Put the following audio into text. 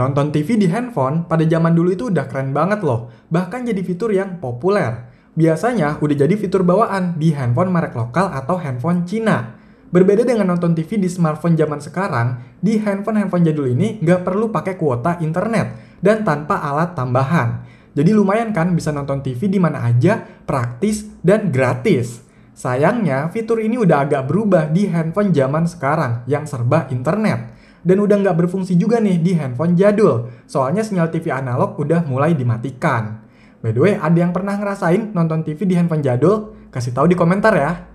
Nonton TV di handphone pada zaman dulu itu udah keren banget loh, bahkan jadi fitur yang populer. Biasanya udah jadi fitur bawaan di handphone merek lokal atau handphone Cina. Berbeda dengan nonton TV di smartphone zaman sekarang, di handphone-handphone jadul ini nggak perlu pakai kuota internet dan tanpa alat tambahan. Jadi lumayan kan bisa nonton TV di mana aja, praktis, dan gratis. Sayangnya, fitur ini udah agak berubah di handphone zaman sekarang yang serba internet dan udah nggak berfungsi juga nih di handphone jadul. Soalnya sinyal TV analog udah mulai dimatikan. By the way, ada yang pernah ngerasain nonton TV di handphone jadul? Kasih tahu di komentar ya.